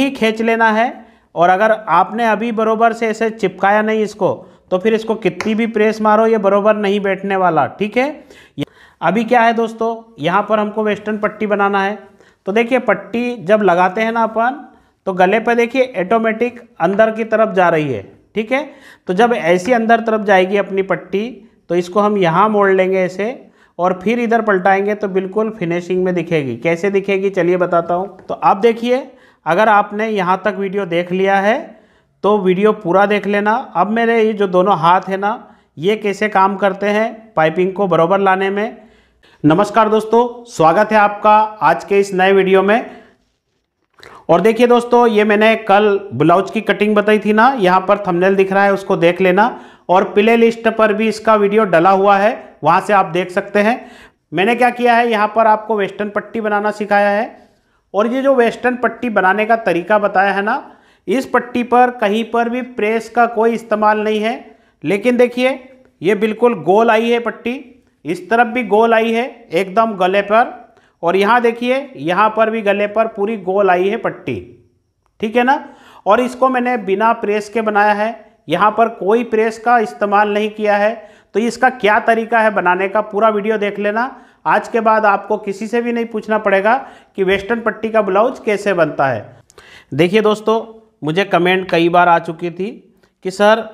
ही खींच लेना है और अगर आपने अभी बरोबर से ऐसे चिपकाया नहीं इसको तो फिर इसको कितनी भी प्रेस मारो ये बरोबर नहीं बैठने वाला ठीक है अभी क्या है दोस्तों यहाँ पर हमको वेस्टर्न पट्टी बनाना है तो देखिए पट्टी जब लगाते हैं ना अपन तो गले पर देखिए ऑटोमेटिक अंदर की तरफ जा रही है ठीक है तो जब ऐसी अंदर तरफ जाएगी अपनी पट्टी तो इसको हम यहाँ मोड़ लेंगे ऐसे और फिर इधर पलटाएंगे तो बिल्कुल फिनिशिंग में दिखेगी कैसे दिखेगी चलिए बताता हूँ तो आप देखिए अगर आपने यहाँ तक वीडियो देख लिया है तो वीडियो पूरा देख लेना अब मेरे ये जो दोनों हाथ है ना ये कैसे काम करते हैं पाइपिंग को बराबर लाने में नमस्कार दोस्तों स्वागत है आपका आज के इस नए वीडियो में और देखिए दोस्तों ये मैंने कल ब्लाउज की कटिंग बताई थी ना यहाँ पर थंबनेल दिख रहा है उसको देख लेना और प्ले लिस्ट पर भी इसका वीडियो डला हुआ है वहाँ से आप देख सकते हैं मैंने क्या किया है यहाँ पर आपको वेस्टर्न पट्टी बनाना सिखाया है और ये जो वेस्टर्न पट्टी बनाने का तरीका बताया है ना इस पट्टी पर कहीं पर भी प्रेस का कोई इस्तेमाल नहीं है लेकिन देखिए ये बिल्कुल गोल आई है पट्टी इस तरफ भी गोल आई है एकदम गले पर और यहाँ देखिए यहाँ पर भी गले पर पूरी गोल आई है पट्टी ठीक है ना और इसको मैंने बिना प्रेस के बनाया है यहाँ पर कोई प्रेस का इस्तेमाल नहीं किया है तो इसका क्या तरीका है बनाने का पूरा वीडियो देख लेना आज के बाद आपको किसी से भी नहीं पूछना पड़ेगा कि वेस्टर्न पट्टी का ब्लाउज कैसे बनता है देखिए दोस्तों मुझे कमेंट कई बार आ चुकी थी कि सर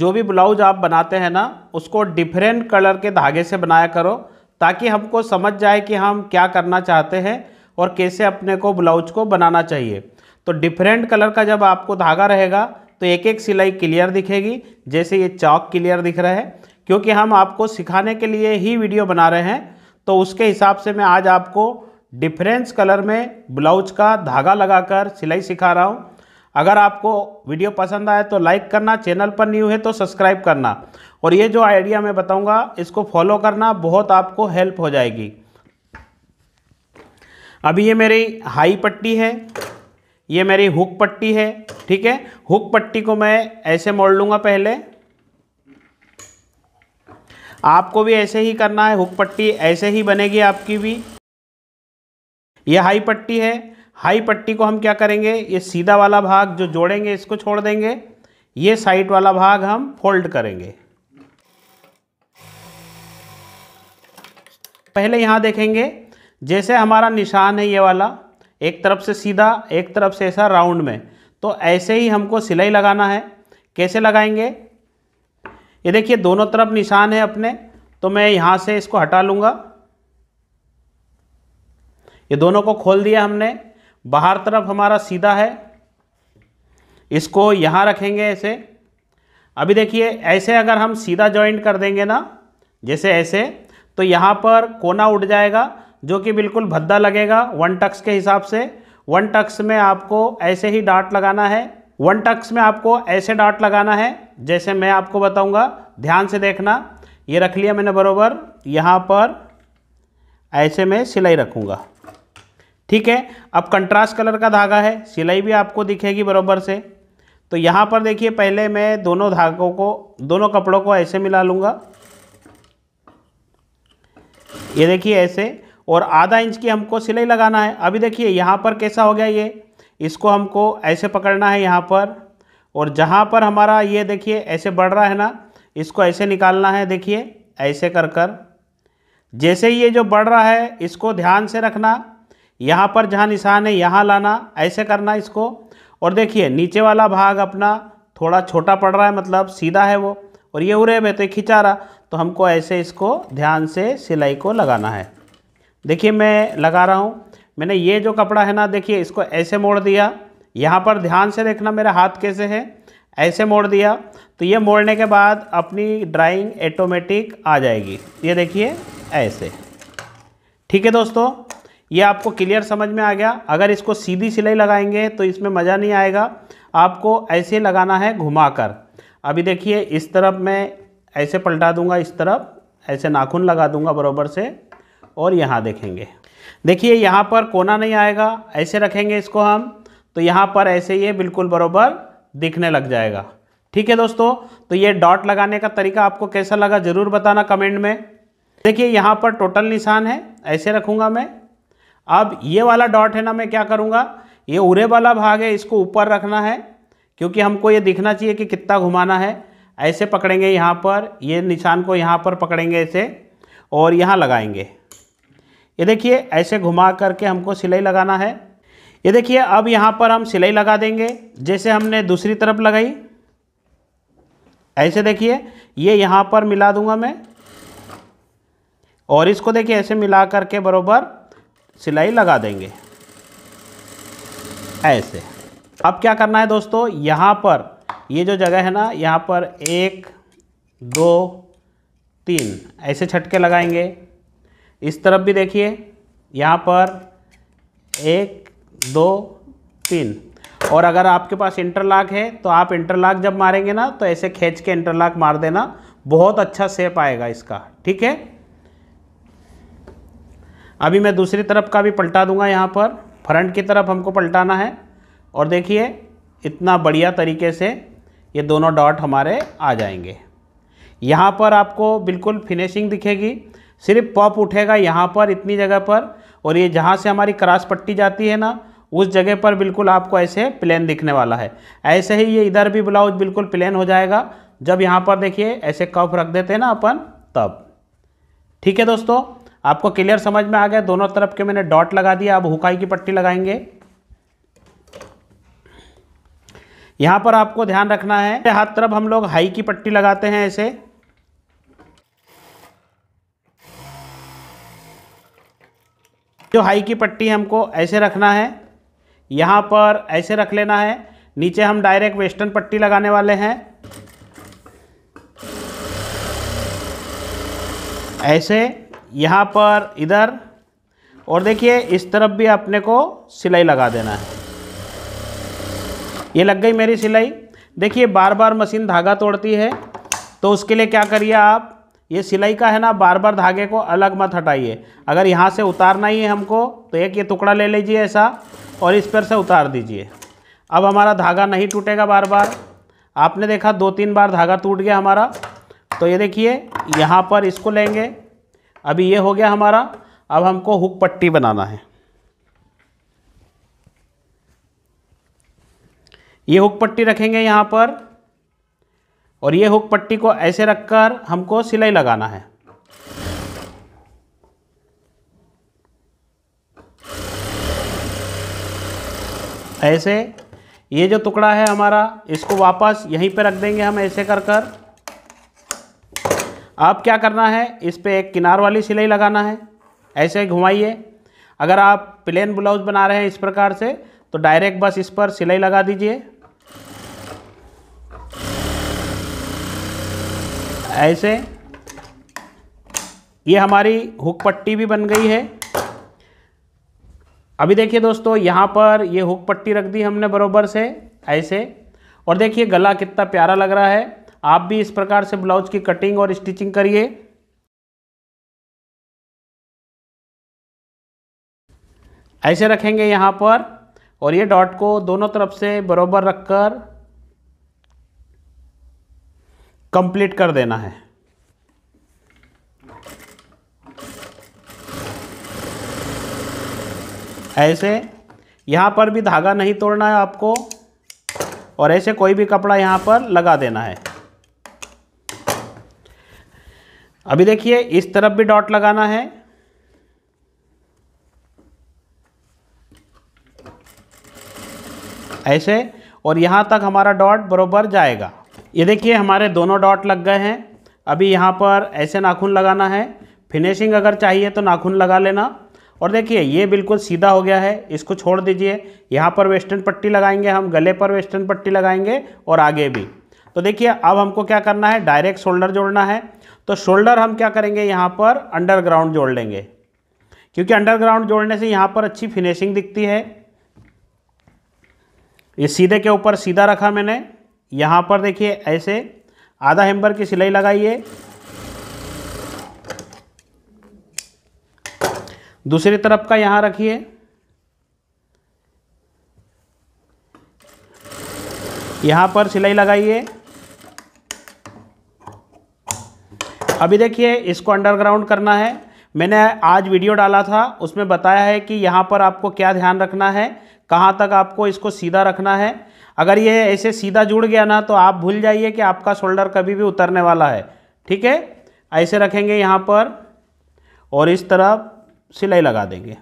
जो भी ब्लाउज आप बनाते हैं ना उसको डिफरेंट कलर के धागे से बनाया करो ताकि हमको समझ जाए कि हम क्या करना चाहते हैं और कैसे अपने को ब्लाउज को बनाना चाहिए तो डिफरेंट कलर का जब आपको धागा रहेगा तो एक एक सिलाई क्लियर दिखेगी जैसे ये चौक क्लियर दिख रहा है क्योंकि हम आपको सिखाने के लिए ही वीडियो बना रहे हैं तो उसके हिसाब से मैं आज आपको डिफरेंस कलर में ब्लाउज का धागा लगाकर सिलाई सिखा रहा हूँ अगर आपको वीडियो पसंद आए तो लाइक करना चैनल पर न्यू है तो सब्सक्राइब करना और ये जो आइडिया मैं बताऊँगा इसको फॉलो करना बहुत आपको हेल्प हो जाएगी अभी ये मेरी हाई पट्टी है ये मेरी हुक पट्टी है ठीक है हुक पट्टी को मैं ऐसे मोड़ लूँगा पहले आपको भी ऐसे ही करना है हुक पट्टी ऐसे ही बनेगी आपकी भी ये हाई पट्टी है हाई पट्टी को हम क्या करेंगे ये सीधा वाला भाग जो जोड़ेंगे इसको छोड़ देंगे ये साइड वाला भाग हम फोल्ड करेंगे पहले यहाँ देखेंगे जैसे हमारा निशान है ये वाला एक तरफ से सीधा एक तरफ से ऐसा राउंड में तो ऐसे ही हमको सिलाई लगाना है कैसे लगाएंगे ये देखिए दोनों तरफ निशान है अपने तो मैं यहाँ से इसको हटा लूँगा ये दोनों को खोल दिया हमने बाहर तरफ हमारा सीधा है इसको यहाँ रखेंगे ऐसे अभी देखिए ऐसे अगर हम सीधा जॉइंट कर देंगे ना जैसे ऐसे तो यहाँ पर कोना उठ जाएगा जो कि बिल्कुल भद्दा लगेगा वन टक्स के हिसाब से वन टक्स में आपको ऐसे ही डाट लगाना है वन टक्स में आपको ऐसे डॉट लगाना है जैसे मैं आपको बताऊंगा ध्यान से देखना ये रख लिया मैंने बरोबर यहाँ पर ऐसे में सिलाई रखूँगा ठीक है अब कंट्रास्ट कलर का धागा है सिलाई भी आपको दिखेगी बरोबर से तो यहाँ पर देखिए पहले मैं दोनों धागों को दोनों कपड़ों को ऐसे मिला लूँगा ये देखिए ऐसे और आधा इंच की हमको सिलाई लगाना है अभी देखिए यहाँ पर कैसा हो गया ये इसको हमको ऐसे पकड़ना है यहाँ पर और जहाँ पर हमारा ये देखिए ऐसे बढ़ रहा है ना इसको ऐसे निकालना है देखिए ऐसे कर कर जैसे ये जो बढ़ रहा है इसको ध्यान से रखना यहाँ पर जहाँ निशान है यहाँ लाना ऐसे करना इसको और देखिए नीचे वाला भाग अपना थोड़ा छोटा पड़ रहा है मतलब सीधा है वो और ये उरेब है तो खिंचा रहा तो हमको ऐसे इसको ध्यान से सिलाई को लगाना है देखिए मैं लगा रहा हूँ मैंने ये जो कपड़ा है ना देखिए इसको ऐसे मोड़ दिया यहाँ पर ध्यान से देखना मेरा हाथ कैसे है ऐसे मोड़ दिया तो ये मोड़ने के बाद अपनी ड्राइंग ऑटोमेटिक आ जाएगी ये देखिए ऐसे ठीक है दोस्तों ये आपको क्लियर समझ में आ गया अगर इसको सीधी सिलाई लगाएंगे तो इसमें मज़ा नहीं आएगा आपको ऐसे लगाना है घुमाकर अभी देखिए इस तरफ मैं ऐसे पलटा दूंगा इस तरफ ऐसे नाखून लगा दूंगा बराबर से और यहाँ देखेंगे देखिए यहाँ पर कोना नहीं आएगा ऐसे रखेंगे इसको हम तो यहाँ पर ऐसे ये बिल्कुल बरोबर दिखने लग जाएगा ठीक है दोस्तों तो ये डॉट लगाने का तरीका आपको कैसा लगा ज़रूर बताना कमेंट में देखिए यहाँ पर टोटल निशान है ऐसे रखूँगा मैं अब ये वाला डॉट है ना मैं क्या करूँगा ये उरे वाला भाग है इसको ऊपर रखना है क्योंकि हमको ये दिखना चाहिए कि कितना घुमाना है ऐसे पकड़ेंगे यहाँ पर ये निशान को यहाँ पर पकड़ेंगे ऐसे और यहाँ लगाएंगे ये देखिए ऐसे घुमा करके हमको सिलाई लगाना है ये देखिए अब यहाँ पर हम सिलाई लगा देंगे जैसे हमने दूसरी तरफ लगाई ऐसे देखिए ये यहाँ पर मिला दूंगा मैं और इसको देखिए ऐसे मिला करके बरोबर सिलाई लगा देंगे ऐसे अब क्या करना है दोस्तों यहाँ पर ये जो जगह है ना यहाँ पर एक दो तीन ऐसे छटके लगाएंगे इस तरफ भी देखिए यहाँ पर एक दो तीन और अगर आपके पास इंटरलॉक है तो आप इंटरलॉक जब मारेंगे ना तो ऐसे खींच के इंटरलॉक मार देना बहुत अच्छा सेप आएगा इसका ठीक है अभी मैं दूसरी तरफ का भी पलटा दूंगा यहाँ पर फ्रंट की तरफ हमको पलटाना है और देखिए इतना बढ़िया तरीके से ये दोनों डॉट हमारे आ जाएंगे यहाँ पर आपको बिल्कुल फिनिशिंग दिखेगी सिर्फ पॉप उठेगा यहाँ पर इतनी जगह पर और ये जहाँ से हमारी क्रास पट्टी जाती है ना उस जगह पर बिल्कुल आपको ऐसे प्लेन दिखने वाला है ऐसे ही ये इधर भी ब्लाउज बिल्कुल प्लेन हो जाएगा जब यहाँ पर देखिए ऐसे कफ रख देते हैं ना अपन तब ठीक है दोस्तों आपको क्लियर समझ में आ गया दोनों तरफ के मैंने डॉट लगा दिया अब हुकाई की पट्टी लगाएंगे यहाँ पर आपको ध्यान रखना है हाथ तरफ हम लोग हाई की पट्टी लगाते हैं ऐसे जो हाई की पट्टी हमको ऐसे रखना है यहाँ पर ऐसे रख लेना है नीचे हम डायरेक्ट वेस्टर्न पट्टी लगाने वाले हैं ऐसे यहाँ पर इधर और देखिए इस तरफ भी अपने को सिलाई लगा देना है ये लग गई मेरी सिलाई देखिए बार बार मशीन धागा तोड़ती है तो उसके लिए क्या करिए आप ये सिलाई का है ना बार बार धागे को अलग मत हटाइए अगर यहाँ से उतारना ही है हमको तो एक ये टुकड़ा ले लीजिए ऐसा और इस पर से उतार दीजिए अब हमारा धागा नहीं टूटेगा बार बार आपने देखा दो तीन बार धागा टूट गया हमारा तो ये देखिए यहाँ पर इसको लेंगे अभी ये हो गया हमारा अब हमको हुक पट्टी बनाना है ये हुक पट्टी रखेंगे यहाँ पर और ये हुक पट्टी को ऐसे रखकर हमको सिलाई लगाना है ऐसे ये जो टुकड़ा है हमारा इसको वापस यहीं पे रख देंगे हम ऐसे कर कर आप क्या करना है इस पर एक किनार वाली सिलाई लगाना है ऐसे घुमाइए अगर आप प्लेन ब्लाउज बना रहे हैं इस प्रकार से तो डायरेक्ट बस इस पर सिलाई लगा दीजिए ऐसे ये हमारी हुक पट्टी भी बन गई है अभी देखिए दोस्तों यहाँ पर ये हुक पट्टी रख दी हमने बरोबर से ऐसे और देखिए गला कितना प्यारा लग रहा है आप भी इस प्रकार से ब्लाउज की कटिंग और स्टिचिंग करिए ऐसे रखेंगे यहाँ पर और ये डॉट को दोनों तरफ से बरोबर रखकर कंप्लीट कर देना है ऐसे यहाँ पर भी धागा नहीं तोड़ना है आपको और ऐसे कोई भी कपड़ा यहाँ पर लगा देना है अभी देखिए इस तरफ भी डॉट लगाना है ऐसे और यहाँ तक हमारा डॉट बरोबर जाएगा ये देखिए हमारे दोनों डॉट लग गए हैं अभी यहाँ पर ऐसे नाखून लगाना है फिनिशिंग अगर चाहिए तो नाखून लगा लेना और देखिए ये बिल्कुल सीधा हो गया है इसको छोड़ दीजिए यहाँ पर वेस्टर्न पट्टी लगाएंगे हम गले पर वेस्टर्न पट्टी लगाएंगे और आगे भी तो देखिए अब हमको क्या करना है डायरेक्ट शोल्डर जोड़ना है तो शोल्डर हम क्या करेंगे यहाँ पर अंडरग्राउंड जोड़ लेंगे क्योंकि अंडरग्राउंड जोड़ने से यहाँ पर अच्छी फिनिशिंग दिखती है ये सीधे के ऊपर सीधा रखा मैंने यहाँ पर देखिए ऐसे आधा हेम्बर की सिलाई लगाइए दूसरी तरफ का यहाँ रखिए यहाँ पर सिलाई लगाइए अभी देखिए इसको अंडरग्राउंड करना है मैंने आज वीडियो डाला था उसमें बताया है कि यहाँ पर आपको क्या ध्यान रखना है कहाँ तक आपको इसको सीधा रखना है अगर ये ऐसे सीधा जुड़ गया ना तो आप भूल जाइए कि आपका शोल्डर कभी भी उतरने वाला है ठीक है ऐसे रखेंगे यहाँ पर और इस तरफ सिलाई लगा देंगे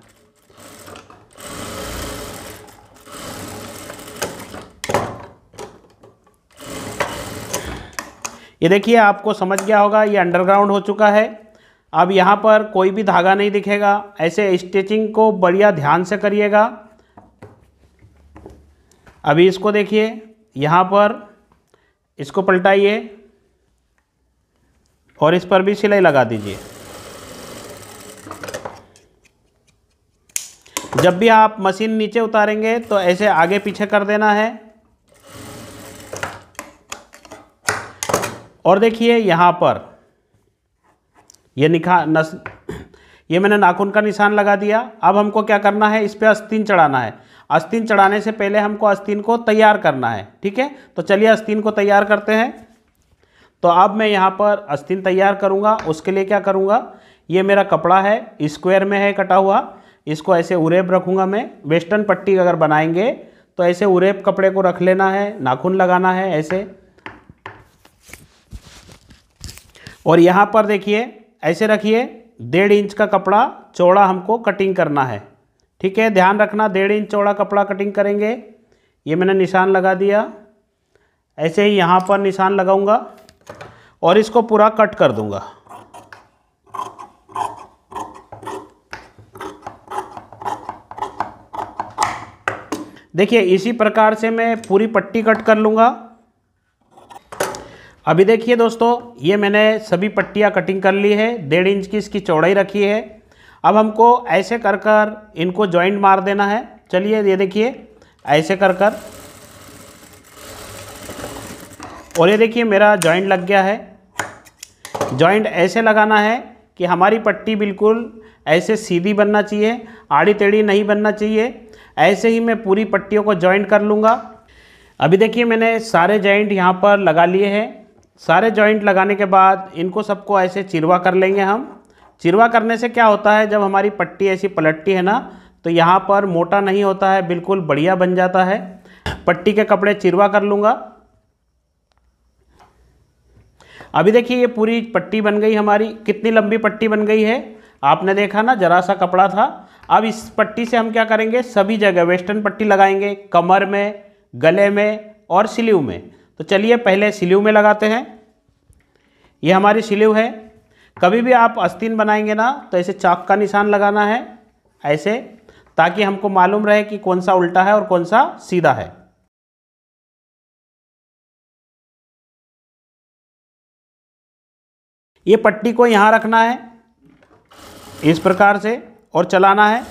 ये देखिए आपको समझ गया होगा ये अंडरग्राउंड हो चुका है अब यहाँ पर कोई भी धागा नहीं दिखेगा ऐसे स्टिचिंग को बढ़िया ध्यान से करिएगा अभी इसको देखिए यहाँ पर इसको पलटाइए और इस पर भी सिलाई लगा दीजिए जब भी आप मशीन नीचे उतारेंगे तो ऐसे आगे पीछे कर देना है और देखिए यहाँ पर ये निखा नस ये मैंने नाखून का निशान लगा दिया अब हमको क्या करना है इस पर अस्तीन चढ़ाना है अस्तिन चढ़ाने से पहले हमको अस्तिन को तैयार करना है ठीक है तो चलिए अस्तिन को तैयार करते हैं तो अब मैं यहाँ पर अस्तिन तैयार करूँगा उसके लिए क्या करूँगा ये मेरा कपड़ा है स्क्वायर में है कटा हुआ इसको ऐसे उरेब रखूँगा मैं वेस्टर्न पट्टी अगर बनाएंगे तो ऐसे उरेब कपड़े को रख लेना है नाखून लगाना है ऐसे और यहाँ पर देखिए ऐसे रखिए डेढ़ इंच का कपड़ा चौड़ा हमको कटिंग करना है ठीक है ध्यान रखना डेढ़ इंच चौड़ा कपड़ा कटिंग करेंगे ये मैंने निशान लगा दिया ऐसे ही यहाँ पर निशान लगाऊंगा और इसको पूरा कट कर दूंगा देखिए इसी प्रकार से मैं पूरी पट्टी कट कर लूँगा अभी देखिए दोस्तों ये मैंने सभी पट्टियाँ कटिंग कर ली है डेढ़ इंच की इसकी चौड़ाई रखी है अब हमको ऐसे कर कर इनको जॉइंट मार देना है चलिए ये देखिए ऐसे कर कर और ये देखिए मेरा जॉइंट लग गया है जॉइंट ऐसे लगाना है कि हमारी पट्टी बिल्कुल ऐसे सीधी बनना चाहिए आड़ी टेढ़ी नहीं बनना चाहिए ऐसे ही मैं पूरी पट्टियों को जॉइंट कर लूँगा अभी देखिए मैंने सारे जॉइंट यहाँ पर लगा लिए हैं सारे जॉइंट लगाने के बाद इनको सबको ऐसे चिरवा कर लेंगे हम चिरवा करने से क्या होता है जब हमारी पट्टी ऐसी पलटती है ना तो यहाँ पर मोटा नहीं होता है बिल्कुल बढ़िया बन जाता है पट्टी के कपड़े चिरवा कर लूँगा अभी देखिए ये पूरी पट्टी बन गई हमारी कितनी लंबी पट्टी बन गई है आपने देखा ना जरा सा कपड़ा था अब इस पट्टी से हम क्या करेंगे सभी जगह वेस्टर्न पट्टी लगाएंगे कमर में गले में और सिलीव में तो चलिए पहले सिलीव में लगाते हैं ये हमारी सिलीव है कभी भी आप आस्तीन बनाएंगे ना तो ऐसे चाक का निशान लगाना है ऐसे ताकि हमको मालूम रहे कि कौन सा उल्टा है और कौन सा सीधा है ये पट्टी को यहाँ रखना है इस प्रकार से और चलाना है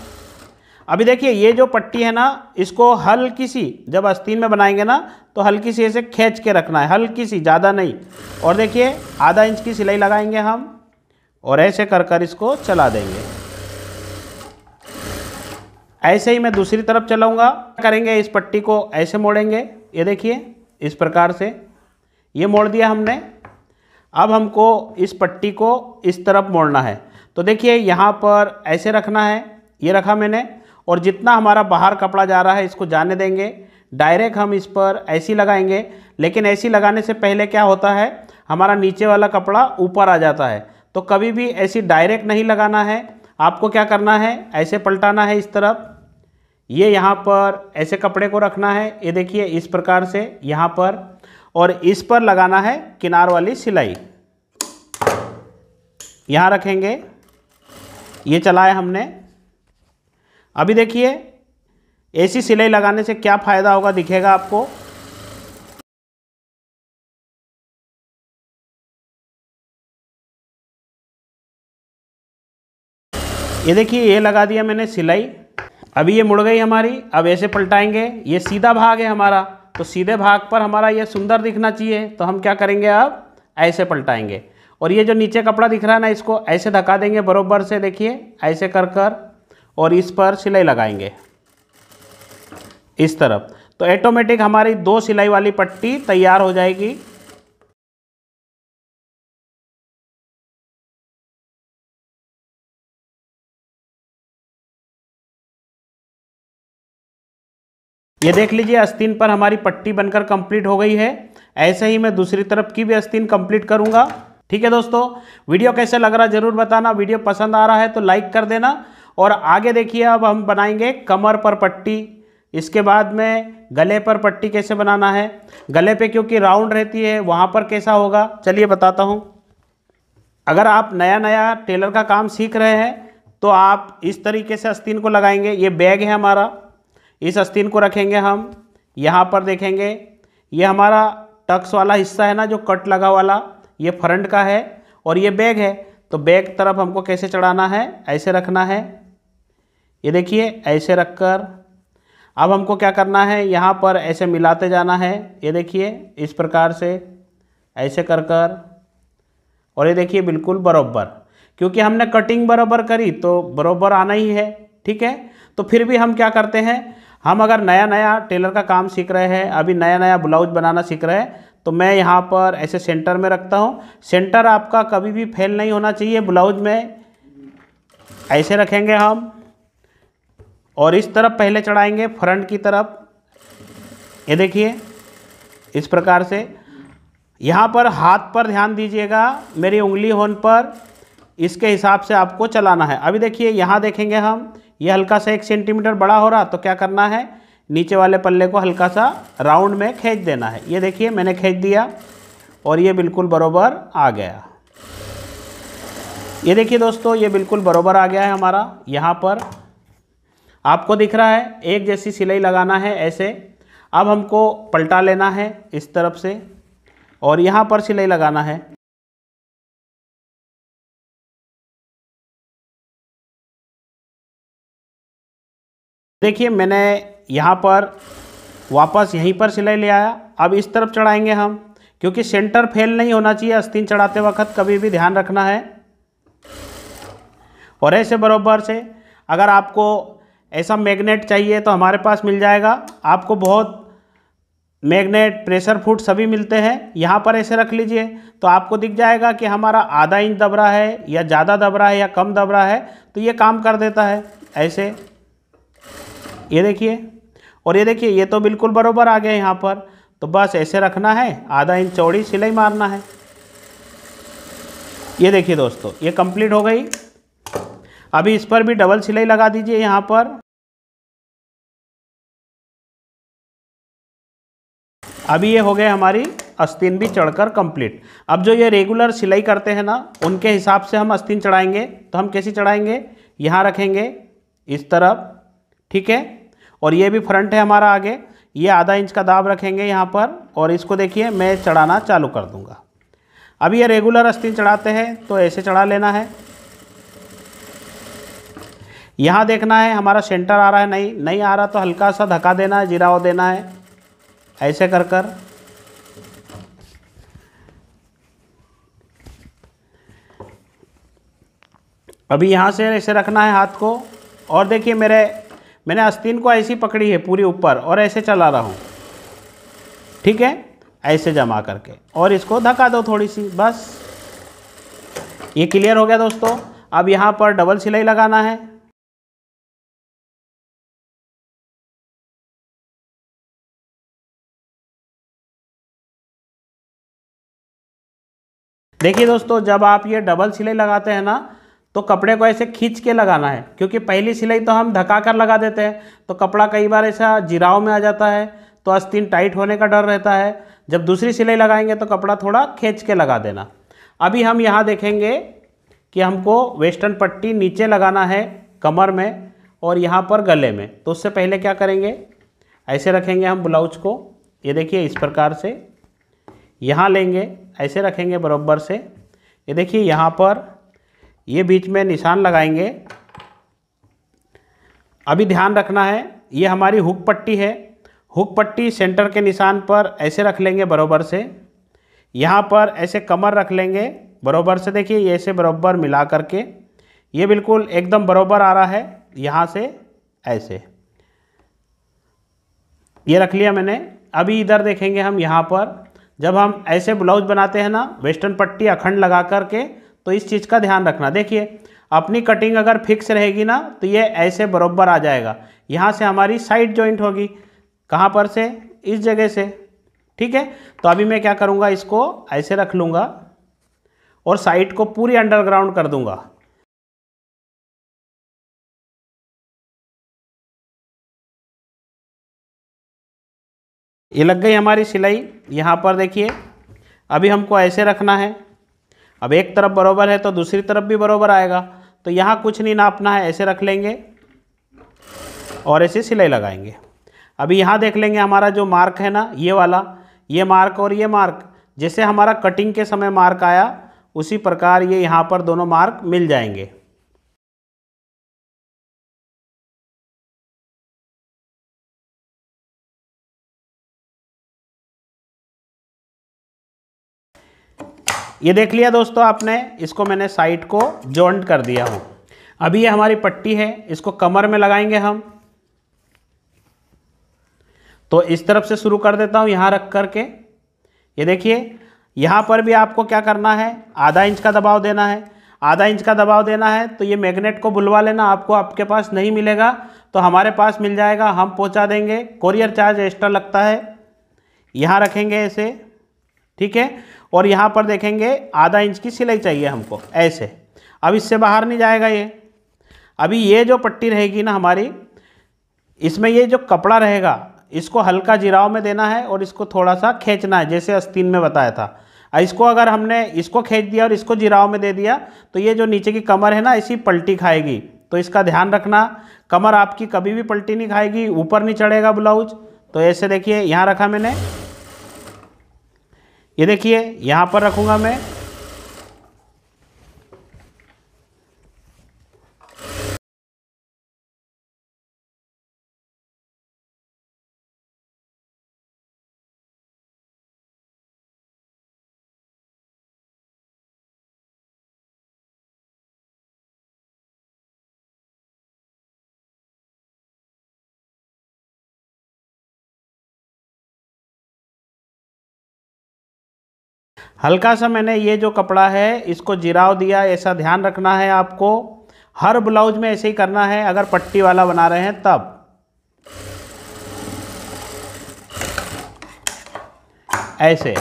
अभी देखिए ये जो पट्टी है ना इसको हल्की सी जब आस्तीन में बनाएंगे ना तो हल्की सी ऐसे खींच के रखना है हल्की सी ज़्यादा नहीं और देखिए आधा इंच की सिलाई लगाएंगे हम और ऐसे कर कर इसको चला देंगे ऐसे ही मैं दूसरी तरफ चलाऊंगा करेंगे इस पट्टी को ऐसे मोड़ेंगे ये देखिए इस प्रकार से ये मोड़ दिया हमने अब हमको इस पट्टी को इस तरफ मोड़ना है तो देखिए यहाँ पर ऐसे रखना है ये रखा मैंने और जितना हमारा बाहर कपड़ा जा रहा है इसको जाने देंगे डायरेक्ट हम इस पर ऐसी लगाएंगे लेकिन ऐसी लगाने से पहले क्या होता है हमारा नीचे वाला कपड़ा ऊपर आ जाता है तो कभी भी ऐसी डायरेक्ट नहीं लगाना है आपको क्या करना है ऐसे पलटाना है इस तरफ ये यहाँ पर ऐसे कपड़े को रखना है ये देखिए इस प्रकार से यहाँ पर और इस पर लगाना है किनार वाली सिलाई यहाँ रखेंगे ये चलाया हमने अभी देखिए ऐसी सिलाई लगाने से क्या फ़ायदा होगा दिखेगा आपको ये देखिए ये लगा दिया मैंने सिलाई अभी ये मुड़ गई हमारी अब ऐसे पलटाएंगे ये सीधा भाग है हमारा तो सीधे भाग पर हमारा ये सुंदर दिखना चाहिए तो हम क्या करेंगे अब ऐसे पलटाएंगे और ये जो नीचे कपड़ा दिख रहा है ना इसको ऐसे धका देंगे बरोबर से देखिए ऐसे कर कर और इस पर सिलाई लगाएंगे इस तरफ तो ऐटोमेटिक हमारी दो सिलाई वाली पट्टी तैयार हो जाएगी ये देख लीजिए आस्तीन पर हमारी पट्टी बनकर कंप्लीट हो गई है ऐसे ही मैं दूसरी तरफ की भी आस्तीन कंप्लीट करूँगा ठीक है दोस्तों वीडियो कैसे लग रहा ज़रूर बताना वीडियो पसंद आ रहा है तो लाइक कर देना और आगे देखिए अब हम बनाएंगे कमर पर पट्टी इसके बाद में गले पर पट्टी कैसे बनाना है गले पे क्योंकि राउंड रहती है वहाँ पर कैसा होगा चलिए बताता हूँ अगर आप नया नया टेलर का काम सीख रहे हैं तो आप इस तरीके से आस्तीन को लगाएंगे ये बैग है हमारा इस आस्तीन को रखेंगे हम यहाँ पर देखेंगे ये हमारा टक्स वाला हिस्सा है ना जो कट लगा वाला ये फ्रंट का है और ये बैग है तो बैग तरफ हमको कैसे चढ़ाना है ऐसे रखना है ये देखिए ऐसे रखकर अब हमको क्या करना है यहाँ पर ऐसे मिलाते जाना है ये देखिए इस प्रकार से ऐसे कर कर और ये देखिए बिल्कुल बरोबर क्योंकि हमने कटिंग बरोबर करी तो बरोबर आना ही है ठीक है तो फिर भी हम क्या करते हैं हम अगर नया नया टेलर का काम सीख रहे हैं अभी नया नया ब्लाउज बनाना सीख रहे हैं तो मैं यहाँ पर ऐसे सेंटर में रखता हूँ सेंटर आपका कभी भी फेल नहीं होना चाहिए ब्लाउज में ऐसे रखेंगे हम और इस तरफ पहले चढ़ाएंगे फ्रंट की तरफ ये देखिए इस प्रकार से यहाँ पर हाथ पर ध्यान दीजिएगा मेरी उंगली होने पर इसके हिसाब से आपको चलाना है अभी देखिए यहाँ देखेंगे हम ये हल्का सा एक सेंटीमीटर बड़ा हो रहा तो क्या करना है नीचे वाले पल्ले को हल्का सा राउंड में खींच देना है ये देखिए मैंने खींच दिया और ये बिल्कुल बरोबर आ गया ये देखिए दोस्तों ये बिल्कुल बरोबर आ गया है हमारा यहाँ पर आपको दिख रहा है एक जैसी सिलाई लगाना है ऐसे अब हमको पलटा लेना है इस तरफ से और यहाँ पर सिलाई लगाना है देखिए मैंने यहाँ पर वापस यहीं पर सिलाई ले आया अब इस तरफ चढ़ाएंगे हम क्योंकि सेंटर फेल नहीं होना चाहिए अस्तिन चढ़ाते वक्त कभी भी ध्यान रखना है और ऐसे बराबर से अगर आपको ऐसा मैग्नेट चाहिए तो हमारे पास मिल जाएगा आपको बहुत मैग्नेट प्रेशर फूट सभी मिलते हैं यहाँ पर ऐसे रख लीजिए तो आपको दिख जाएगा कि हमारा आधा इंच दबरा है या ज़्यादा दबरा है या कम दबरा है तो ये काम कर देता है ऐसे ये देखिए और ये देखिए ये तो बिल्कुल बराबर आ गया यहाँ पर तो बस ऐसे रखना है आधा इंच चौड़ी सिलाई मारना है ये देखिए दोस्तों ये कंप्लीट हो गई अभी इस पर भी डबल सिलाई लगा दीजिए यहाँ पर अभी ये हो गए हमारी अस्तिन भी चढ़कर कंप्लीट अब जो ये रेगुलर सिलाई करते हैं ना उनके हिसाब से हम अस्तिन चढ़ाएंगे तो हम कैसे चढ़ाएंगे यहाँ रखेंगे इस तरफ ठीक है और ये भी फ्रंट है हमारा आगे ये आधा इंच का दाब रखेंगे यहाँ पर और इसको देखिए मैं चढ़ाना चालू कर दूँगा अभी ये रेगुलर अस्थिन चढ़ाते हैं तो ऐसे चढ़ा लेना है यहाँ देखना है हमारा सेंटर आ रहा है नहीं नहीं आ रहा तो हल्का सा धक्का देना है जिराव देना है ऐसे कर कर अभी यहाँ से ऐसे रखना है हाथ को और देखिए मेरे मैंने आस्तीन को ऐसी पकड़ी है पूरी ऊपर और ऐसे चला रहा हूँ ठीक है ऐसे जमा करके और इसको धका दो थोड़ी सी बस ये क्लियर हो गया दोस्तों अब यहाँ पर डबल सिलाई लगाना है देखिए दोस्तों जब आप ये डबल सिलाई लगाते हैं ना तो कपड़े को ऐसे खींच के लगाना है क्योंकि पहली सिलाई तो हम धका कर लगा देते हैं तो कपड़ा कई बार ऐसा जिराव में आ जाता है तो अस्तिन टाइट होने का डर रहता है जब दूसरी सिलाई लगाएंगे तो कपड़ा थोड़ा खींच के लगा देना अभी हम यहाँ देखेंगे कि हमको वेस्टर्न पट्टी नीचे लगाना है कमर में और यहाँ पर गले में तो उससे पहले क्या करेंगे ऐसे रखेंगे हम ब्लाउज को ये देखिए इस प्रकार से यहाँ लेंगे ऐसे रखेंगे बराबर से ये देखिए यहाँ पर ये बीच में निशान लगाएंगे अभी ध्यान रखना है ये हमारी हुक पट्टी है हुक पट्टी सेंटर के निशान पर ऐसे रख लेंगे बरोबर से यहाँ पर ऐसे कमर रख लेंगे बरोबर से देखिए ये ऐसे बराबर मिला करके ये बिल्कुल एकदम बराबर आ रहा है यहाँ से ऐसे ये रख लिया मैंने अभी इधर देखेंगे हम यहाँ पर जब हम ऐसे ब्लाउज बनाते हैं ना वेस्टर्न पट्टी अखंड लगा करके तो इस चीज़ का ध्यान रखना देखिए अपनी कटिंग अगर फिक्स रहेगी ना तो ये ऐसे बरोबर आ जाएगा यहाँ से हमारी साइड जॉइंट होगी कहाँ पर से इस जगह से ठीक है तो अभी मैं क्या करूँगा इसको ऐसे रख लूँगा और साइड को पूरी अंडरग्राउंड कर दूँगा ये लग गई हमारी सिलाई यहाँ पर देखिए अभी हमको ऐसे रखना है अब एक तरफ बराबर है तो दूसरी तरफ भी बराबर आएगा तो यहाँ कुछ नहीं नापना है ऐसे रख लेंगे और ऐसे सिलाई लगाएंगे अभी यहाँ देख लेंगे हमारा जो मार्क है ना ये वाला ये मार्क और ये मार्क जैसे हमारा कटिंग के समय मार्क आया उसी प्रकार ये यहाँ पर दोनों मार्क मिल जाएंगे ये देख लिया दोस्तों आपने इसको मैंने साइड को जॉइंट कर दिया हूँ अभी ये हमारी पट्टी है इसको कमर में लगाएंगे हम तो इस तरफ से शुरू कर देता हूँ यहाँ रख करके ये देखिए यहाँ पर भी आपको क्या करना है आधा इंच का दबाव देना है आधा इंच का दबाव देना है तो ये मैग्नेट को बुलवा लेना आपको आपके पास नहीं मिलेगा तो हमारे पास मिल जाएगा हम पहुँचा देंगे कोरियर चार्ज एक्स्ट्रा लगता है यहाँ रखेंगे इसे ठीक है और यहाँ पर देखेंगे आधा इंच की सिलाई चाहिए हमको ऐसे अब इससे बाहर नहीं जाएगा ये अभी ये जो पट्टी रहेगी ना हमारी इसमें ये जो कपड़ा रहेगा इसको हल्का जिराव में देना है और इसको थोड़ा सा खींचना है जैसे अस्तीन में बताया था इसको अगर हमने इसको खींच दिया और इसको जिराव में दे दिया तो ये जो नीचे की कमर है ना इसी पलटी खाएगी तो इसका ध्यान रखना कमर आपकी कभी भी पलटी नहीं खाएगी ऊपर नहीं चढ़ेगा ब्लाउज तो ऐसे देखिए यहाँ रखा मैंने ये देखिए यहाँ पर रखूँगा मैं हल्का सा मैंने ये जो कपड़ा है इसको जिराव दिया ऐसा ध्यान रखना है आपको हर ब्लाउज में ऐसे ही करना है अगर पट्टी वाला बना रहे हैं तब ऐसे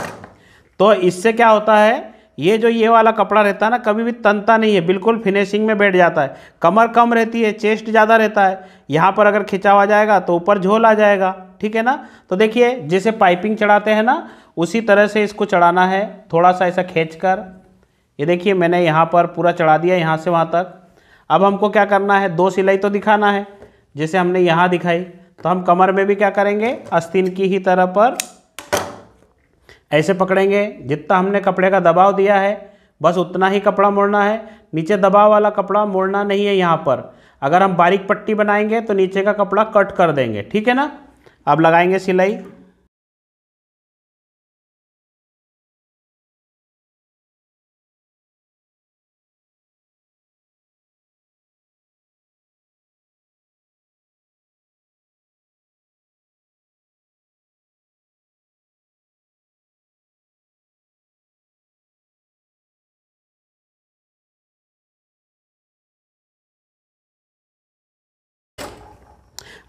तो इससे क्या होता है ये जो ये वाला कपड़ा रहता है ना कभी भी तनता नहीं है बिल्कुल फिनिशिंग में बैठ जाता है कमर कम रहती है चेस्ट ज़्यादा रहता है यहाँ पर अगर खिंचाव आ जाएगा तो ऊपर झोल आ जाएगा ठीक है ना तो देखिए जैसे पाइपिंग चढ़ाते हैं ना उसी तरह से इसको चढ़ाना है थोड़ा सा ऐसा खींच कर ये देखिए मैंने यहाँ पर पूरा चढ़ा दिया यहाँ से वहाँ तक अब हमको क्या करना है दो सिलाई तो दिखाना है जैसे हमने यहाँ दिखाई तो हम कमर में भी क्या करेंगे अस्तिन की ही तरह पर ऐसे पकड़ेंगे जितना हमने कपड़े का दबाव दिया है बस उतना ही कपड़ा मोड़ना है नीचे दबाव वाला कपड़ा मोड़ना नहीं है यहाँ पर अगर हम बारीक पट्टी बनाएंगे तो नीचे का कपड़ा कट कर देंगे ठीक है ना अब लगाएंगे सिलाई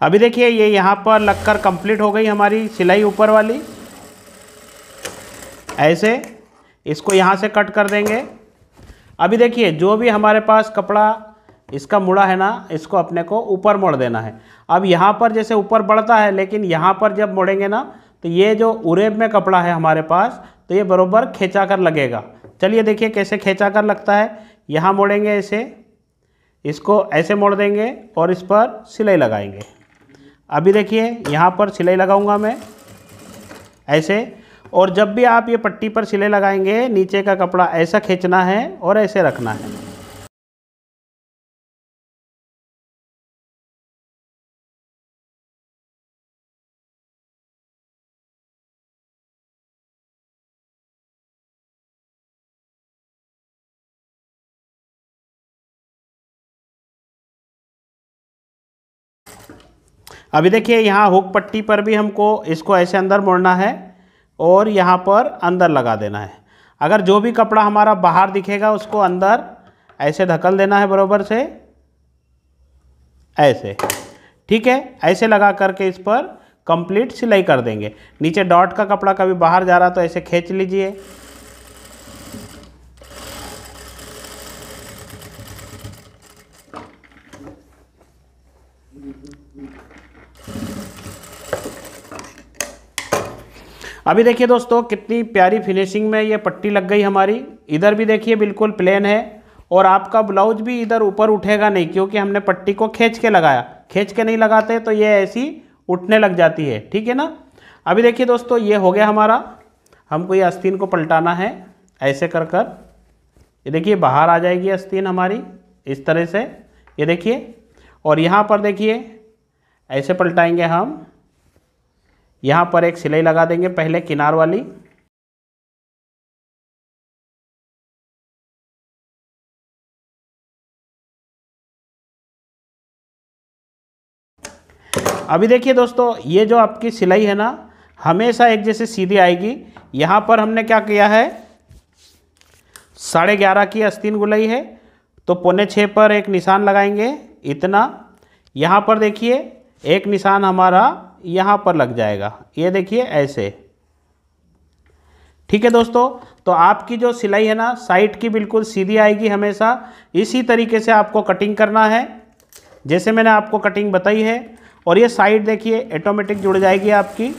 अभी देखिए ये यहाँ पर लगकर कंप्लीट हो गई हमारी सिलाई ऊपर वाली ऐसे इसको यहाँ से कट कर देंगे अभी देखिए जो भी हमारे पास कपड़ा इसका मुड़ा है ना इसको अपने को ऊपर मोड़ देना है अब यहाँ पर जैसे ऊपर बढ़ता है लेकिन यहाँ पर जब मोड़ेंगे ना तो ये जो उरेब में कपड़ा है हमारे पास तो ये बरोबर खींचा कर लगेगा चलिए देखिए कैसे खींचा कर लगता है यहाँ मोड़ेंगे ऐसे इसको ऐसे मोड़ देंगे और इस पर सिलाई लगाएंगे अभी देखिए यहाँ पर सिलाई लगाऊंगा मैं ऐसे और जब भी आप ये पट्टी पर सिलाई लगाएंगे नीचे का कपड़ा ऐसा खींचना है और ऐसे रखना है अभी देखिए यहाँ हुक पट्टी पर भी हमको इसको ऐसे अंदर मोड़ना है और यहाँ पर अंदर लगा देना है अगर जो भी कपड़ा हमारा बाहर दिखेगा उसको अंदर ऐसे ढकल देना है बराबर से ऐसे ठीक है ऐसे लगा करके इस पर कंप्लीट सिलाई कर देंगे नीचे डॉट का कपड़ा कभी बाहर जा रहा तो ऐसे खींच लीजिए अभी देखिए दोस्तों कितनी प्यारी फिनिशिंग में ये पट्टी लग गई हमारी इधर भी देखिए बिल्कुल प्लेन है और आपका ब्लाउज भी इधर ऊपर उठेगा नहीं क्योंकि हमने पट्टी को खींच के लगाया खींच के नहीं लगाते तो ये ऐसी उठने लग जाती है ठीक है ना अभी देखिए दोस्तों ये हो गया हमारा हमको ये आस्तीन को पलटाना है ऐसे कर कर ये देखिए बाहर आ जाएगी आस्तीन हमारी इस तरह से ये देखिए और यहाँ पर देखिए ऐसे पलटाएंगे हम यहाँ पर एक सिलाई लगा देंगे पहले किनार वाली अभी देखिए दोस्तों ये जो आपकी सिलाई है ना हमेशा एक जैसे सीधी आएगी यहाँ पर हमने क्या किया है साढ़े ग्यारह की अस्तीन गुलाई है तो पौने छः पर एक निशान लगाएंगे इतना यहाँ पर देखिए एक निशान हमारा यहाँ पर लग जाएगा ये देखिए ऐसे ठीक है दोस्तों तो आपकी जो सिलाई है ना साइड की बिल्कुल सीधी आएगी हमेशा इसी तरीके से आपको कटिंग करना है जैसे मैंने आपको कटिंग बताई है और ये साइड देखिए ऑटोमेटिक जुड़ जाएगी आपकी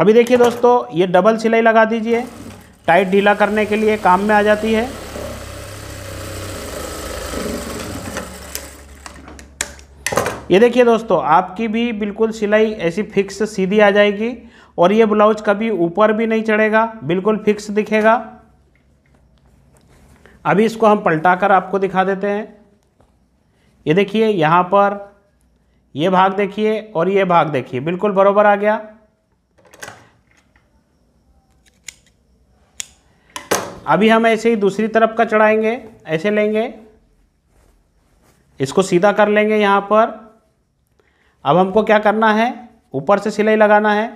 अभी देखिए दोस्तों ये डबल सिलाई लगा दीजिए टाइट ढीला करने के लिए काम में आ जाती है ये देखिए दोस्तों आपकी भी बिल्कुल सिलाई ऐसी फिक्स सीधी आ जाएगी और ये ब्लाउज कभी ऊपर भी नहीं चढ़ेगा बिल्कुल फिक्स दिखेगा अभी इसको हम पलटा कर आपको दिखा देते हैं ये देखिए यहाँ पर ये भाग देखिए और ये भाग देखिए बिल्कुल बराबर आ गया अभी हम ऐसे ही दूसरी तरफ का चढ़ाएंगे ऐसे लेंगे इसको सीधा कर लेंगे यहाँ पर अब हमको क्या करना है ऊपर से सिलाई लगाना है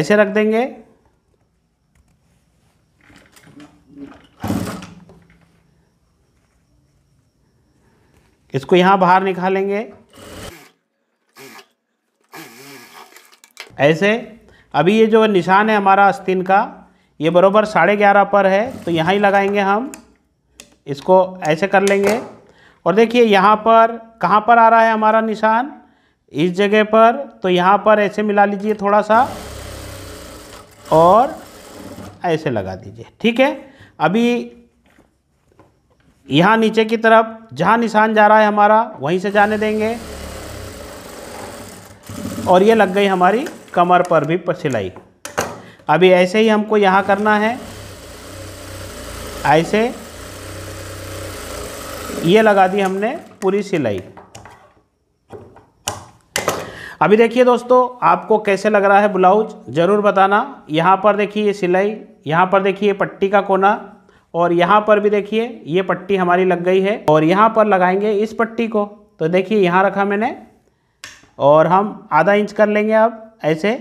ऐसे रख देंगे इसको यहाँ बाहर निकालेंगे ऐसे अभी ये जो निशान है हमारा अस्तिन का ये बरोबर साढ़े ग्यारह पर है तो यहाँ ही लगाएंगे हम इसको ऐसे कर लेंगे और देखिए यहाँ पर कहाँ पर आ रहा है हमारा निशान इस जगह पर तो यहाँ पर ऐसे मिला लीजिए थोड़ा सा और ऐसे लगा दीजिए ठीक है अभी यहाँ नीचे की तरफ जहाँ निशान जा रहा है हमारा वहीं से जाने देंगे और ये लग गई हमारी कमर पर भी सिलाई अभी ऐसे ही हमको यहाँ करना है ऐसे ये लगा दी हमने पूरी सिलाई अभी देखिए दोस्तों आपको कैसे लग रहा है ब्लाउज ज़रूर बताना यहाँ पर देखिए ये सिलाई यहाँ पर देखिए पट्टी का कोना और यहाँ पर भी देखिए ये पट्टी हमारी लग गई है और यहाँ पर लगाएंगे इस पट्टी को तो देखिए यहाँ रखा मैंने और हम आधा इंच कर लेंगे अब ऐसे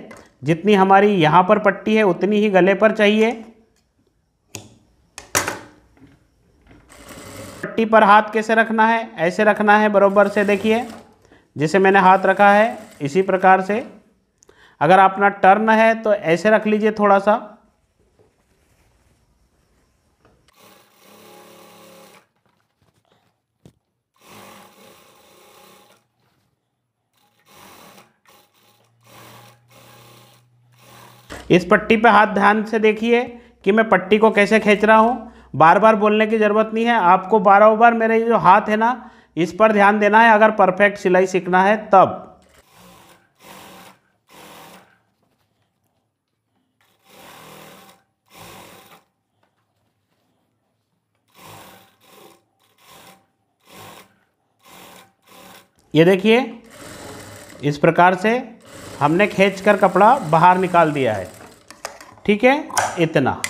जितनी हमारी यहाँ पर पट्टी है उतनी ही गले पर चाहिए पट्टी पर हाथ कैसे रखना है ऐसे रखना है बरोबर से देखिए जिसे मैंने हाथ रखा है इसी प्रकार से अगर अपना टर्न है तो ऐसे रख लीजिए थोड़ा सा इस पट्टी पे हाथ ध्यान से देखिए कि मैं पट्टी को कैसे खींच रहा हूँ बार बार बोलने की ज़रूरत नहीं है आपको बारह बार मेरे जो हाथ है ना इस पर ध्यान देना है अगर परफेक्ट सिलाई सीखना है तब ये देखिए इस प्रकार से हमने खींच कर कपड़ा बाहर निकाल दिया है ठीक है इतना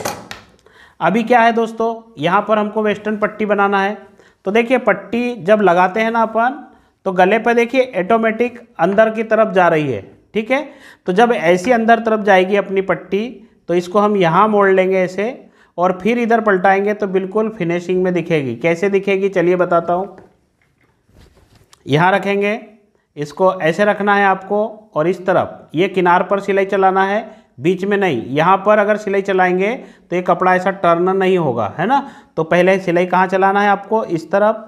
अभी क्या है दोस्तों यहाँ पर हमको वेस्टर्न पट्टी बनाना है तो देखिए पट्टी जब लगाते हैं ना अपन तो गले पर देखिए ऑटोमेटिक अंदर की तरफ जा रही है ठीक है तो जब ऐसी अंदर तरफ जाएगी अपनी पट्टी तो इसको हम यहाँ मोड़ लेंगे ऐसे और फिर इधर पलटाएंगे तो बिल्कुल फिनिशिंग में दिखेगी कैसे दिखेगी चलिए बताता हूँ यहाँ रखेंगे इसको ऐसे रखना है आपको और इस तरफ ये किनार पर सिलाई चलाना है बीच में नहीं यहाँ पर अगर सिलाई चलाएंगे तो ये कपड़ा ऐसा टर्न नहीं होगा है ना तो पहले सिलाई कहाँ चलाना है आपको इस तरफ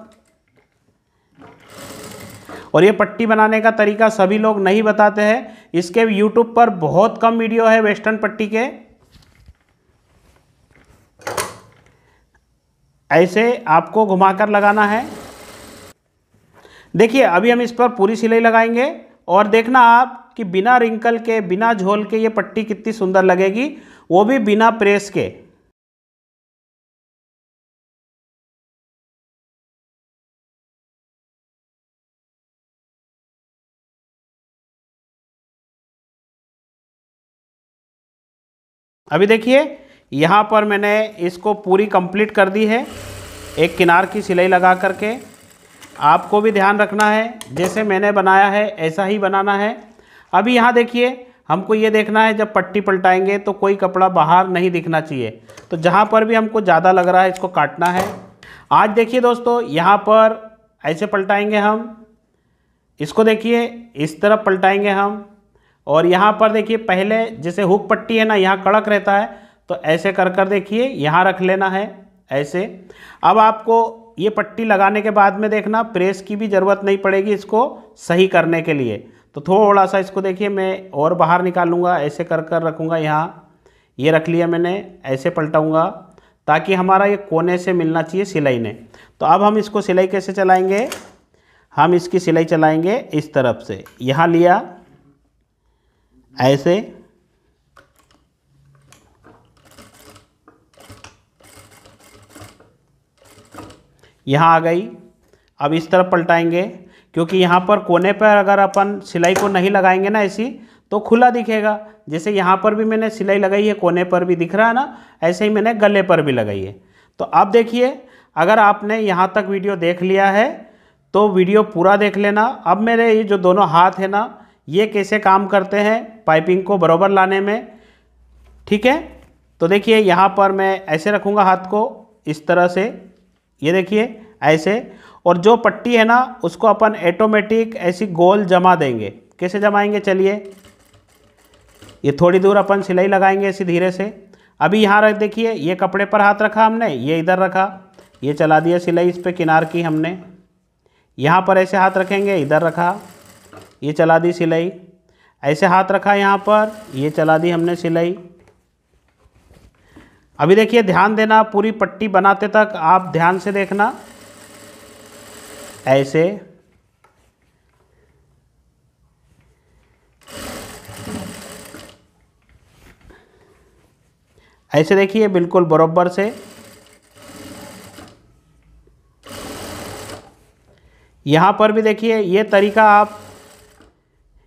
और ये पट्टी बनाने का तरीका सभी लोग नहीं बताते हैं इसके यूट्यूब पर बहुत कम वीडियो है वेस्टर्न पट्टी के ऐसे आपको घुमाकर लगाना है देखिए अभी हम इस पर पूरी सिलाई लगाएंगे और देखना आप कि बिना रिंकल के बिना झोल के ये पट्टी कितनी सुंदर लगेगी वो भी बिना प्रेस के अभी देखिए यहाँ पर मैंने इसको पूरी कंप्लीट कर दी है एक किनार की सिलाई लगा करके आपको भी ध्यान रखना है जैसे मैंने बनाया है ऐसा ही बनाना है अभी यहाँ देखिए हमको ये देखना है जब पट्टी पलटाएंगे तो कोई कपड़ा बाहर नहीं दिखना चाहिए तो जहाँ पर भी हमको ज़्यादा लग रहा है इसको काटना है आज देखिए दोस्तों यहाँ पर ऐसे पलटाएंगे हम इसको देखिए इस तरफ पलटाएंगे हम और यहाँ पर देखिए पहले जैसे हुक पट्टी है ना यहाँ कड़क रहता है तो ऐसे कर कर देखिए यहाँ रख लेना है ऐसे अब आपको ये पट्टी लगाने के बाद में देखना प्रेस की भी ज़रूरत नहीं पड़ेगी इसको सही करने के लिए तो थोड़ा सा इसको देखिए मैं और बाहर निकालूंगा ऐसे कर कर रखूँगा यहाँ ये रख लिया मैंने ऐसे पलटाऊँगा ताकि हमारा ये कोने से मिलना चाहिए सिलाई ने तो अब हम इसको सिलाई कैसे चलाएंगे हम इसकी सिलाई चलाएंगे इस तरफ से यहाँ लिया ऐसे यहाँ आ गई अब इस तरफ पलटाएंगे क्योंकि यहाँ पर कोने पर अगर अपन सिलाई को नहीं लगाएंगे ना ऐसी तो खुला दिखेगा जैसे यहाँ पर भी मैंने सिलाई लगाई है कोने पर भी दिख रहा है ना ऐसे ही मैंने गले पर भी लगाई है तो आप देखिए अगर आपने यहाँ तक वीडियो देख लिया है तो वीडियो पूरा देख लेना अब मेरे ये जो दोनों हाथ है ना ये कैसे काम करते हैं पाइपिंग को बराबर लाने में ठीक है तो देखिए यहाँ पर मैं ऐसे रखूँगा हाथ को इस तरह से ये देखिए ऐसे और जो पट्टी है ना उसको अपन ऐटोमेटिक ऐसी गोल जमा देंगे कैसे जमाएंगे चलिए ये थोड़ी दूर अपन सिलाई लगाएंगे ऐसी धीरे से अभी यहाँ रख देखिए ये कपड़े पर हाथ रखा हमने ये इधर रखा ये चला दिया सिलाई इस पर किनार की हमने यहाँ पर ऐसे हाथ रखेंगे इधर रखा ये चला दी सिलाई ऐसे हाथ रखा यहाँ पर ये चला दी हमने सिलाई अभी देखिए ध्यान देना पूरी पट्टी बनाते तक आप ध्यान से देखना ऐसे ऐसे देखिए बिल्कुल बराबर से यहाँ पर भी देखिए ये तरीका आप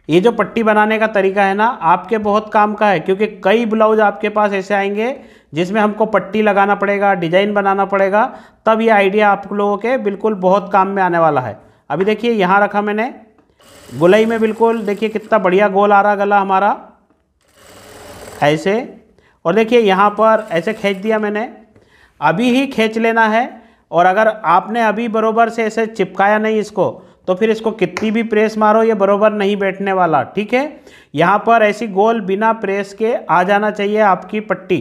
ये जो पट्टी बनाने का तरीका है ना आपके बहुत काम का है क्योंकि कई ब्लाउज आपके पास ऐसे आएंगे जिसमें हमको पट्टी लगाना पड़ेगा डिजाइन बनाना पड़ेगा तब ये आइडिया आप लोगों के बिल्कुल बहुत काम में आने वाला है अभी देखिए यहाँ रखा मैंने गुलाई में बिल्कुल देखिए कितना बढ़िया गोल आ रहा गला हमारा ऐसे और देखिए यहाँ पर ऐसे खींच दिया मैंने अभी ही खींच लेना है और अगर आपने अभी बरोबर से ऐसे चिपकाया नहीं इसको तो फिर इसको कितनी भी प्रेस मारो ये बरोबर नहीं बैठने वाला ठीक है यहां पर ऐसी गोल बिना प्रेस के आ जाना चाहिए आपकी पट्टी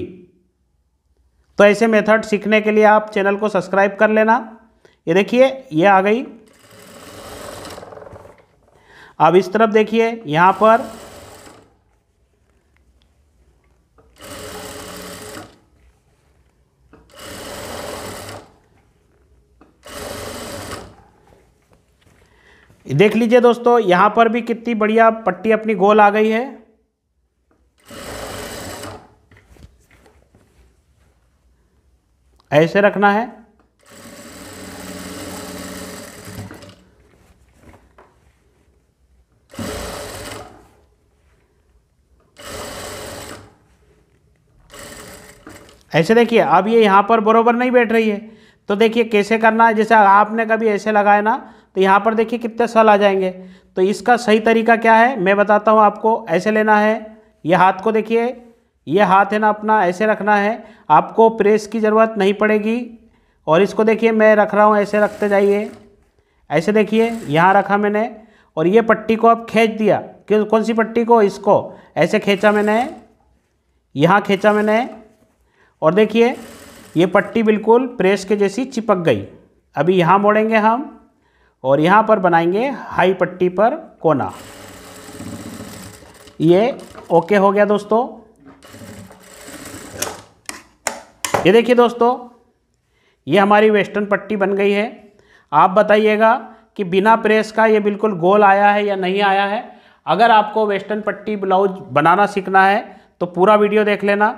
तो ऐसे मेथड सीखने के लिए आप चैनल को सब्सक्राइब कर लेना ये देखिए ये आ गई अब इस तरफ देखिए यहां पर देख लीजिए दोस्तों यहाँ पर भी कितनी बढ़िया पट्टी अपनी गोल आ गई है ऐसे रखना है ऐसे देखिए अब ये यहाँ पर बरोबर नहीं बैठ रही है तो देखिए कैसे करना है जैसे आपने कभी ऐसे लगाया ना तो यहाँ पर देखिए कितने साल आ जाएंगे तो इसका सही तरीका क्या है मैं बताता हूँ आपको ऐसे लेना है ये हाथ को देखिए ये हाथ है ना अपना ऐसे रखना है आपको प्रेस की ज़रूरत नहीं पड़ेगी और इसको देखिए मैं रख रहा हूँ ऐसे रखते जाइए ऐसे देखिए यहाँ रखा मैंने और ये पट्टी को अब खींच दिया कि कौन सी पट्टी को इसको ऐसे खींचा मैंने यहाँ खींचा मैंने और देखिए ये पट्टी बिल्कुल प्रेस के जैसी चिपक गई अभी यहाँ मोड़ेंगे हम और यहाँ पर बनाएंगे हाई पट्टी पर कोना ये ओके हो गया दोस्तों ये देखिए दोस्तों ये हमारी वेस्टर्न पट्टी बन गई है आप बताइएगा कि बिना प्रेस का ये बिल्कुल गोल आया है या नहीं आया है अगर आपको वेस्टर्न पट्टी ब्लाउज बनाना सीखना है तो पूरा वीडियो देख लेना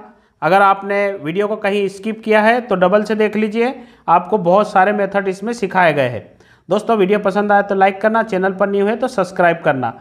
अगर आपने वीडियो को कहीं स्किप किया है तो डबल से देख लीजिए आपको बहुत सारे मेथड इसमें सिखाए गए हैं दोस्तों वीडियो पसंद आया तो लाइक करना चैनल पर नहीं हुए तो सब्सक्राइब करना